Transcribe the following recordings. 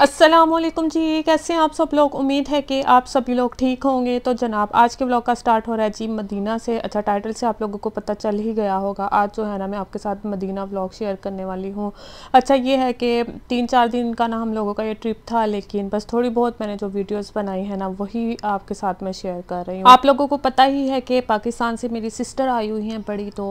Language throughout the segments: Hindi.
असलम जी कैसे हैं आप सब लोग उम्मीद है कि आप सभी लोग ठीक होंगे तो जनाब आज के ब्लॉग का स्टार्ट हो रहा है जी मदीना से अच्छा टाइटल से आप लोगों को पता चल ही गया होगा आज जो है ना मैं आपके साथ मदीना ब्लॉग शेयर करने वाली हूँ अच्छा ये है कि तीन चार दिन का ना हम लोगों का ये ट्रिप था लेकिन बस थोड़ी बहुत मैंने जो वीडियोज़ बनाई है ना वही आपके साथ मैं शेयर कर रही हूँ आप लोगों को पता ही है कि पाकिस्तान से मेरी सिस्टर आई हुई हैं बड़ी तो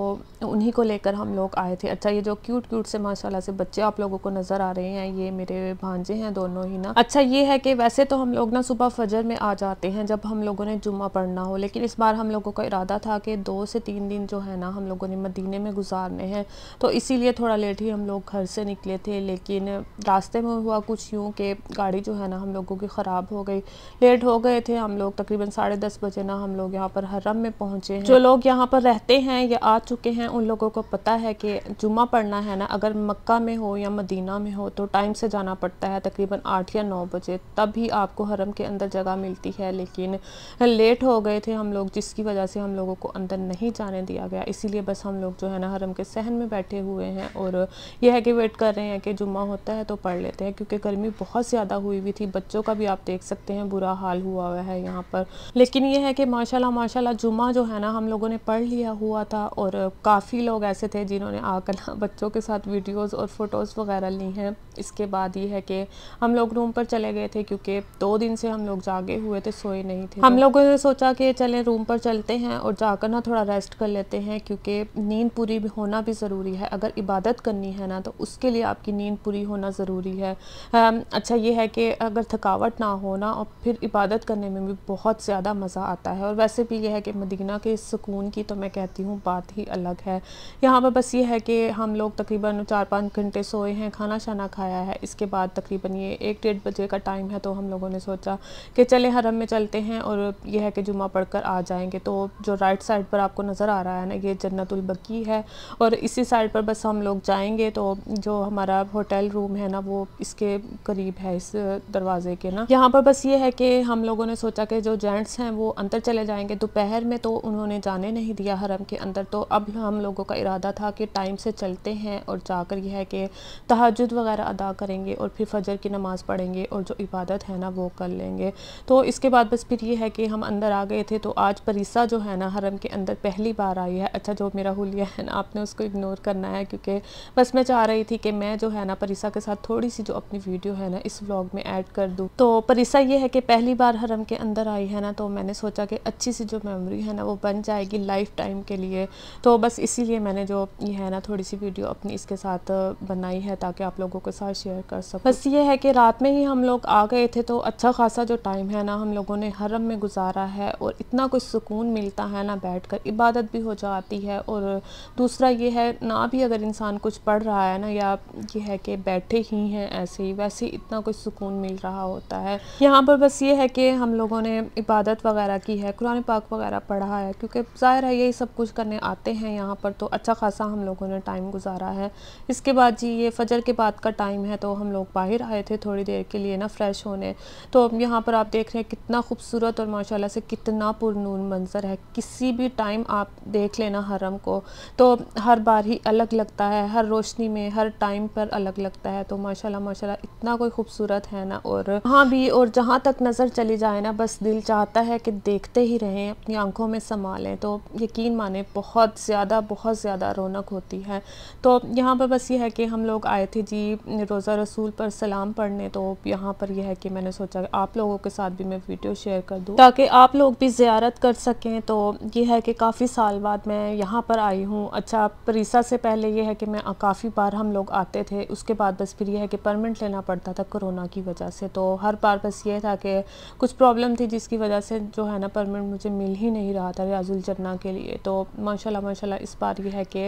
उन्हीं को लेकर हम लोग आए थे अच्छा ये जो क्यूट क्यूट से माशाला से बच्चे आप लोगों को नज़र आ रहे हैं ये मेरे भांजे हैं हैं दोनों ही ना अच्छा ये है कि वैसे तो हम लोग ना सुबह फजर में आ जाते हैं जब हम लोगों ने जुमा पढ़ना हो लेकिन इस बार हम लोगों का इरादा था कि दो से तीन दिन जो है ना हम लोगों ने मदीने में गुजारने हैं तो इसीलिए थोड़ा लेट ही हम लोग घर से निकले थे लेकिन रास्ते में हुआ कुछ यूँ कि गाड़ी जो है ना हम लोगों की ख़राब हो गई लेट हो गए थे हम लोग तकरीबन साढ़े दस बजे ना हम लोग यहाँ पर हरम में पहुँचे जो लोग यहाँ पर रहते हैं या आ चुके हैं उन लोगों को पता है कि जुम्मा पढ़ना है ना अगर मक्का में हो या मदीना में हो तो टाइम से जाना पड़ता है तकरीबन तकरीबन आठ या नौ बजे तब भी आपको हरम के अंदर जगह मिलती है लेकिन लेट हो गए थे हम लोग जिसकी वजह से हम लोगों को अंदर नहीं जाने दिया गया इसीलिए बस हम लोग जो है ना हरम के सहन में बैठे हुए हैं और यह है कि वेट कर रहे हैं कि जुम्मा होता है तो पढ़ लेते हैं क्योंकि गर्मी बहुत ज़्यादा हुई हुई थी बच्चों का भी आप देख सकते हैं बुरा हाल हुआ हुआ है यहाँ पर लेकिन यह है कि माशा माशा जुम्मा जो है ना हम लोगों ने पढ़ लिया हुआ था और काफ़ी लोग ऐसे थे जिन्होंने आकर बच्चों के साथ वीडियोज़ और फ़ोटोज़ वगैरह ली हैं इसके बाद ये है कि हम लोग रूम पर चले गए थे क्योंकि दो दिन से हम लोग जागे हुए थे सोए नहीं थे हम तो लोगों ने सोचा कि चले रूम पर चलते हैं और जाकर ना थोड़ा रेस्ट कर लेते हैं क्योंकि नींद पूरी भी होना भी ज़रूरी है अगर इबादत करनी है ना तो उसके लिए आपकी नींद पूरी होना ज़रूरी है अच्छा ये है कि अगर थकावट ना हो ना और फिर इबादत करने में भी बहुत ज़्यादा मज़ा आता है और वैसे भी यह है कि मदीना के सुकून की तो मैं कहती हूँ बात ही अलग है यहाँ पर बस ये है कि हम लोग तकरीबन चार पाँच घंटे सोए हैं खाना शाना खाया है इसके बाद तकरीबन ये एक डेढ़ बजे का टाइम है तो हम लोगों ने सोचा कि चले हरम में चलते हैं और यह है कि जुमा पढ़कर आ जाएंगे तो जो राइट साइड पर आपको नज़र आ रहा है ना ये जन्नतुलबकी है और इसी साइड पर बस हम लोग जाएंगे तो जो हमारा होटल रूम है ना वो इसके करीब है इस दरवाजे के ना यहाँ पर बस ये है कि हम लोगों ने सोचा कि जो जेंट्स हैं वो अंदर चले जाएंगे दोपहर में तो उन्होंने जाने नहीं दिया हरम के अंदर तो अब हम लोगों का इरादा था कि टाइम से चलते हैं और जाकर यह है कि तहजद वगैरह अदा करेंगे और फिर फजर की नमाज़ पढ़ेंगे और जो इबादत है ना वो कर लेंगे तो इसके बाद बस फिर ये है कि हम अंदर आ गए थे तो आज परिसा जो है ना हरम के अंदर पहली बार आई है अच्छा जो मेरा हुलिया है ना आपने उसको इग्नोर करना है क्योंकि बस मैं चाह रही थी कि मैं जो है ना परिसा के साथ थोड़ी सी जो अपनी वीडियो है ना इस ब्लॉग में ऐड कर दूँ तो परिसा ये है कि पहली बार हरम के अंदर आई है ना तो मैंने सोचा कि अच्छी सी जो मेमोरी है ना वो बन जाएगी लाइफ टाइम के लिए तो बस इसीलिए मैंने जो ये है ना थोड़ी सी वीडियो अपनी इसके साथ बनाई है ताकि आप लोगों के साथ शेयर कर सकूं बस ये है कि रात में ही हम लोग आ गए थे तो अच्छा खासा जो टाइम है ना हम लोगों ने हरम में गुजारा है और इतना कुछ सुकून मिलता है ना बैठकर इबादत भी हो जाती है और दूसरा ये है ना भी अगर इंसान कुछ पढ़ रहा है ना या ये है कि बैठे ही हैं ऐसे ही वैसे ही इतना कुछ सुकून मिल रहा होता है यहाँ पर बस ये है कि हम लोगों ने इबादत वगैरह की है कुरान पाक वगैरह पढ़ा है क्योंकि ज़ाहिर है यही सब कुछ करने आते हैं यहाँ पर तो अच्छा खासा हम लोगों ने टाइम गुजारा है इसके बाद जी ये फजर के बाद का टाइम है तो हम लोग बाहर आए थे थे थोड़ी देर के लिए ना फ्रेश होने तो अब यहाँ पर आप देख रहे हैं कितना खूबसूरत और माशाल्लाह से कितना पुरनून मंजर है किसी भी टाइम आप देख लेना हरम को तो हर बार ही अलग लगता है हर रोशनी में हर टाइम पर अलग लगता है तो माशा माशा इतना कोई खूबसूरत है ना और हाँ भी और जहाँ तक नज़र चली जाए ना बस दिल चाहता है कि देखते ही रहें अपनी आंखों में संभालें तो यकीन माने बहुत ज़्यादा बहुत ज़्यादा रौनक होती है तो यहाँ पर बस ये है कि हम लोग आए थे जी रोज़ा रसूल पर सलाम पढ़ने तो यहाँ पर यह है कि मैंने सोचा आप लोगों के साथ भी मैं वीडियो शेयर कर दूँ ताकि आप लोग भी ज़्यारत कर सकें तो यह है कि काफ़ी साल बाद मैं यहाँ पर आई हूँ अच्छा परीसा से पहले यह है कि मैं काफ़ी बार हम लोग आते थे उसके बाद बस फिर यह है कि परमिट लेना पड़ता था कोरोना की वजह से तो हर बार बस ये था कि कुछ प्रॉब्लम थी जिसकी वजह से जो है ना परमिट मुझे मिल ही नहीं रहा था रियाजुल जन्ना के लिए तो माशाल्लाह माशाल्लाह इस बार ये है कि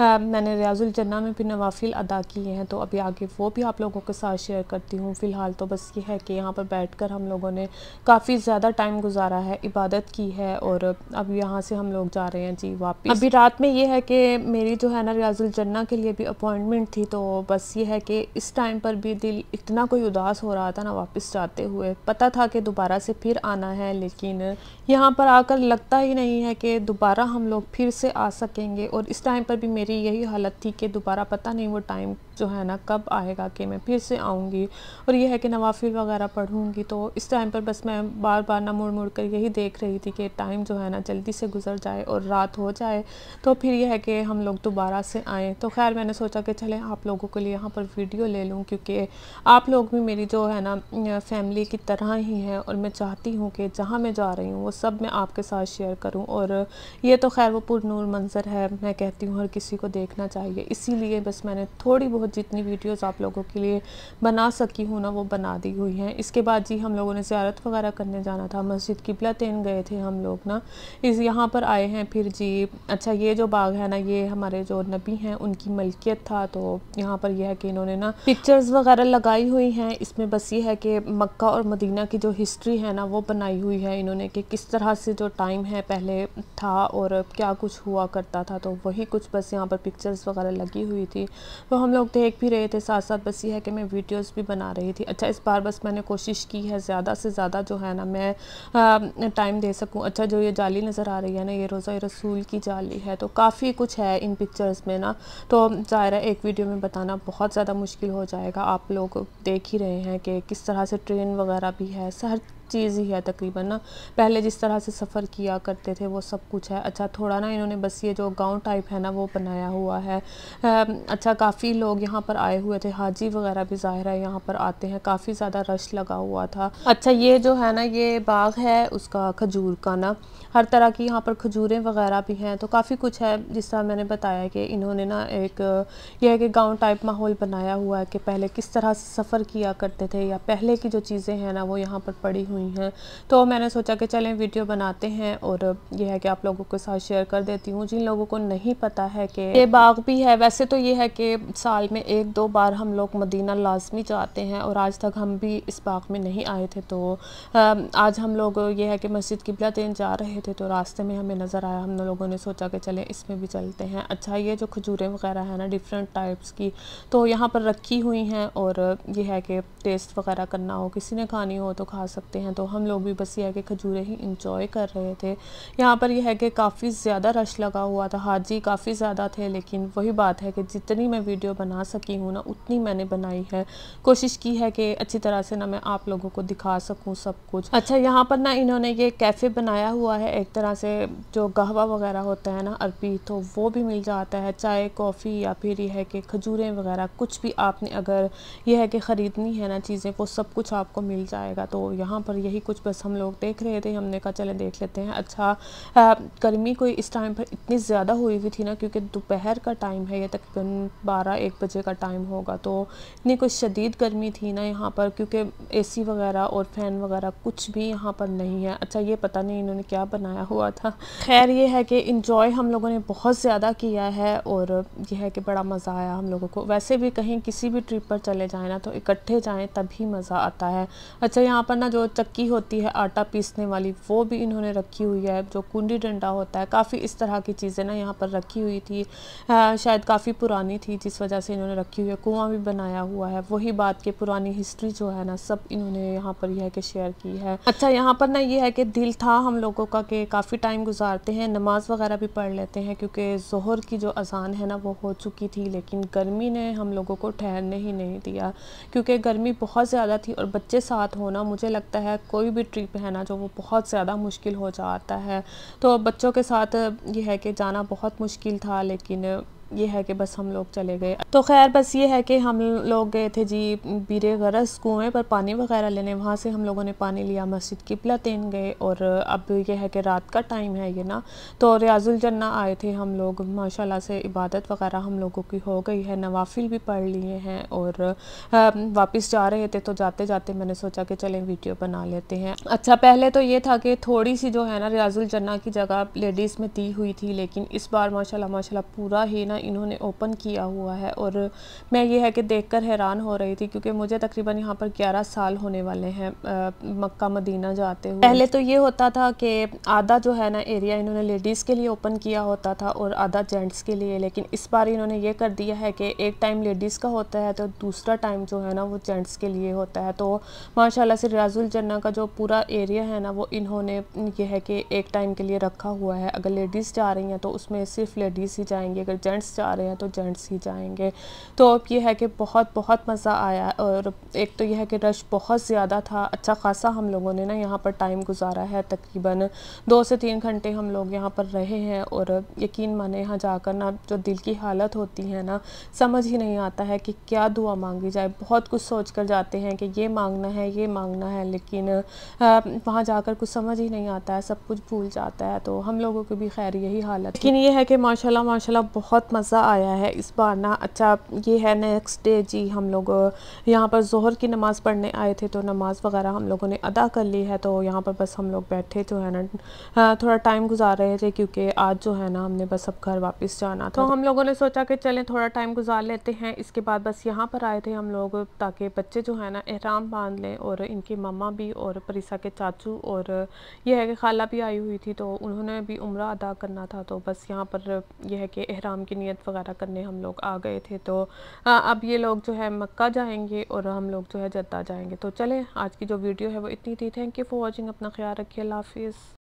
मैंने रियाजुल जन्ना में भी नवाफिल अदा किए हैं तो अभी आगे वो भी आप लोगों के साथ शेयर करती हूँ फ़िलहाल तो बस ये है कि यहाँ पर बैठकर हम लोगों ने काफ़ी ज़्यादा टाइम गुजारा है इबादत की है और अब यहाँ से हम लोग जा रहे हैं जी वापस अभी रात में ये है कि मेरी जो है ना रियाजुल जन्ना के लिए भी अपॉइंटमेंट थी तो बस ये है कि इस टाइम पर भी दिल इतना कोई उदास हो रहा था ना वापस जाते हुए पता था कि दोबारा से फिर आना है लेकिन यहाँ पर आकर लगता ही नहीं है कि दोबारा हम लोग फिर से आ सकेंगे और इस टाइम पर भी मेरी यही हालत थी कि दोबारा पता नहीं वो टाइम जो है ना कब आएगा कि मैं फिर से आऊँगी और यह है कि नवाफिल वगैरह पढ़ूँगी तो इस टाइम पर बस मैं बार बार ना मुड़ मुड़ कर यही देख रही थी कि टाइम जो है ना जल्दी से गुजर जाए और रात हो जाए तो फिर यह है कि हम लोग दोबारा से आएँ तो खैर मैंने सोचा कि चले आप लोगों के लिए यहाँ पर वीडियो ले लूँ क्योंकि आप लोग भी मेरी जो है ना फैमिली की तरह ही हैं और मैं चाहती हूँ कि जहाँ मैं जा रही हूँ वो सब मैं आपके साथ शेयर करूँ और ये तो खैर वो पुरनूर मंज़र है मैं कहती हूँ हर किसी को देखना चाहिए इसीलिए बस मैंने थोड़ी बहुत जितनी वीडियोस आप लोगों के लिए बना सकी हूँ ना वो बना दी हुई हैं इसके बाद जी हम लोगों ने ज्यारत वगैरह करने जाना था मस्जिद किबला तेन गए थे हम लोग ना इस यहाँ पर आए हैं फिर जी अच्छा ये जो बाग है ना ये हमारे जो नबी हैं उनकी मलकियत था तो यहाँ पर यह है कि इन्होंने ना पिक्चर्स वगैरह लगाई हुई हैं इसमें बस ये है कि मक्का और मदीना की जो हिस्ट्री है ना वो बनाई हुई है इन्होंने कि किस तरह से जो टाइम है पहले था और क्या कुछ हुआ करता था तो वही कुछ बस यहाँ पर पिक्चर्स वगैरह लगी हुई थी तो हम लोग देख भी रहे थे साथ साथ बस ये है कि मैं वीडियोस भी बना रही थी अच्छा इस बार बस मैंने कोशिश की है ज़्यादा से ज़्यादा जो है ना मैं टाइम दे सकूँ अच्छा जो ये जाली नज़र आ रही है ना ये रोज़ा रसूल की जाली है तो काफ़ी कुछ है इन पिक्चर्स में ना तो ज़ाहिर है एक वीडियो में बताना बहुत ज़्यादा मुश्किल हो जाएगा आप लोग देख ही रहे हैं कि किस तरह से ट्रेन वगैरह भी है सर चीज़ ही है तकरीबन ना पहले जिस तरह से सफ़र किया करते थे वो सब कुछ है अच्छा थोड़ा ना इन्होंने बस ये जो गांव टाइप है ना वो बनाया हुआ है अच्छा काफ़ी लोग यहाँ पर आए हुए थे हाजी वगैरह भी ज़ाहिर है यहाँ पर आते हैं काफ़ी ज़्यादा रश लगा हुआ था अच्छा ये जो है ना ये बाग है उसका खजूर का ना हर तरह की यहाँ पर खजूरें वगैरह भी हैं तो काफ़ी कुछ है जिस तरह मैंने बताया कि इन्होंने ना एक यह है कि गाँव टाइप माहौल बनाया हुआ है कि पहले किस तरह से सफ़र किया करते थे या पहले की जो चीज़ें हैं ना वो यहाँ पर पड़ी हुई हुई हैं तो मैंने सोचा कि चलें वीडियो बनाते हैं और यह है कि आप लोगों के साथ शेयर कर देती हूँ जिन लोगों को नहीं पता है कि ये बाग भी है वैसे तो ये है कि साल में एक दो बार हम लोग मदीना लाजमी जाते हैं और आज तक हम भी इस बाग में नहीं आए थे तो आज हम लोग ये है कि मस्जिद किबला देन जा रहे थे तो रास्ते में हमें नज़र आया हम लोगों ने सोचा कि चले इसमें भी चलते हैं अच्छा ये जो खजूरें वगैरह है ना डिफरेंट टाइप्स की तो यहाँ पर रखी हुई हैं और ये है कि टेस्ट वगैरह करना हो किसी ने खानी हो तो खा सकते हैं हैं तो हम लोग भी बस ये है कि खजूरें ही इंजॉय कर रहे थे यहाँ पर यह है कि काफ़ी ज़्यादा रश लगा हुआ था हाजी काफ़ी ज़्यादा थे लेकिन वही बात है कि जितनी मैं वीडियो बना सकी हूँ ना उतनी मैंने बनाई है कोशिश की है कि अच्छी तरह से ना मैं आप लोगों को दिखा सकूँ सब कुछ अच्छा यहाँ पर ना इन्होंने ये कैफ़े बनाया हुआ है एक तरह से जो गहवा वगैरह होता है ना अरबी तो वो भी मिल जाता है चाय कॉफ़ी या फिर यह है कि खजूरें वगैरह कुछ भी आपने अगर यह है कि ख़रीदनी है ना चीज़ें वो सब कुछ आपको मिल जाएगा तो यहाँ पर और यही कुछ बस हम लोग देख रहे थे हमने कहा चले देख लेते हैं अच्छा गर्मी कोई इस टाइम पर इतनी ज़्यादा हुई हुई थी ना क्योंकि दोपहर का टाइम है या तकरीबन बारह एक बजे का टाइम होगा तो इतनी कोई शदीद गर्मी थी ना यहाँ पर क्योंकि एसी वगैरह और फ़ैन वगैरह कुछ भी यहाँ पर नहीं है अच्छा ये पता नहीं इन्होंने क्या बनाया हुआ था खैर ये है कि इंजॉय हम लोगों ने बहुत ज़्यादा किया है और यह है कि बड़ा मज़ा आया हम लोगों को वैसे भी कहीं किसी भी ट्रिप पर चले जाएँ ना तो इकट्ठे जाएँ तभी मज़ा आता है अच्छा यहाँ पर ना जो चक्की होती है आटा पीसने वाली वो भी इन्होंने रखी हुई है जो कुंडी डंडा होता है काफ़ी इस तरह की चीज़ें ना यहाँ पर रखी हुई थी आ, शायद काफ़ी पुरानी थी जिस वजह से इन्होंने रखी हुई है कुआँ भी बनाया हुआ है वही बात की पुरानी हिस्ट्री जो है ना सब इन्होंने यहाँ पर यह कि शेयर की है अच्छा यहाँ पर ना ये है कि दिल था हम लोगों का कि काफ़ी टाइम गुजारते हैं नमाज़ वगैरह भी पढ़ लेते हैं क्योंकि जहर की जो अजान है ना वो हो चुकी थी लेकिन गर्मी ने हम लोगों को ठहरने ही नहीं दिया क्योंकि गर्मी बहुत ज़्यादा थी और बच्चे साथ होना मुझे लगता है कोई भी ट्रिप है ना जो वो बहुत ज़्यादा मुश्किल हो जाता है तो बच्चों के साथ ये है कि जाना बहुत मुश्किल था लेकिन ये है कि बस हम लोग चले गए तो खैर बस ये है कि हम लोग गए थे जी बीर गरज कुएँ पर पानी वगैरह लेने वहाँ से हम लोगों ने पानी लिया मस्जिद की प्लातीन गए और अब ये है कि रात का टाइम है ये ना तो रियाजुल जन्ना आए थे हम लोग माशाल्लाह से इबादत वगैरह हम लोगों की हो गई है नवाफिल भी पढ़ लिए हैं और वापस जा रहे थे तो जाते जाते मैंने सोचा कि चलें वीडियो बना लेते हैं अच्छा पहले तो ये था कि थोड़ी सी जो है ना रियाजुल जन्ना की जगह लेडीज़ में दी हुई थी लेकिन इस बार माशाल्लाह माशाल्लाह पूरा ही ना इन्होंने ओपन किया हुआ है और मैं ये है कि देखकर हैरान हो रही थी क्योंकि मुझे तकरीबन यहाँ पर 11 साल होने वाले हैं मक्का मदीना जाते हुए पहले तो ये होता था कि आधा जो है ना एरिया इन्होंने लेडीज़ के लिए ओपन किया होता था और आधा जेंट्स के लिए लेकिन इस बार इन्होंने ये कर दिया है कि एक टाइम लेडीज़ का होता है तो दूसरा टाइम जो है ना वो जेंट्स के लिए होता है तो माशाल्लाह से रियाजुल जन्ना का जो पूरा एरिया है ना वो इन्होंने यह है कि एक टाइम के लिए रखा हुआ है अगर लेडीज़ जा रही हैं तो उसमें सिर्फ लेडीज़ ही जाएंगी अगर जेंट्स जेंट्स जा रहे हैं तो जेंट्स ही जाएंगे तो अब यह है कि बहुत बहुत मज़ा आया और एक तो यह है कि रश बहुत ज़्यादा था अच्छा खासा हम लोगों ने ना यहाँ पर टाइम गुजारा है तकरीबन दो से तीन घंटे हम लोग यहाँ पर रहे हैं और यकीन माने यहाँ जाकर ना जो दिल की हालत होती है ना समझ ही नहीं आता है कि क्या दुआ मांगी जाए बहुत कुछ सोच कर जाते हैं कि ये मांगना है ये मांगना है लेकिन वहाँ जाकर कुछ समझ ही नहीं आता है सब कुछ भूल जाता है तो हम लोगों की भी खैर यही हालत लेकिन ये है कि माशाल्लाह माशाल्लाह बहुत मज़ा आया है इस बार ना अच्छा ये है नेक्स्ट डे जी हम लोग यहाँ पर जहर की नमाज़ पढ़ने आए थे तो नमाज़ वगैरह हम लोगों ने अदा कर ली है तो यहाँ पर बस हम लोग बैठे जो है ना हाँ, थोड़ा टाइम गुजार रहे थे क्योंकि आज जो है ना हमने बस अब घर वापस जाना था तो, तो हम लोगों ने सोचा कि चलें थोड़ा टाइम गुजार लेते हैं इसके बाद बस यहाँ पर आए थे हम लोग ताकि बच्चे जो है ना एहराम बांध लें और इनकी ममा भी और परिसा के चाचू और यह है कि खाला भी आई हुई थी तो उन्होंने भी उम्र अदा करना था तो बस यहाँ पर यह है कि एहराम की नीयत वगैरह करने हम लोग आ गए थे तो अब ये लोग जो है मक्का जाएंगे और हम लोग जो है जद्दा जाएंगे तो चलें आज की जो वीडियो है वो इतनी थी थैंक यू फॉर वॉचिंग अपना ख्याल रखिए अल्लाह हाफिज़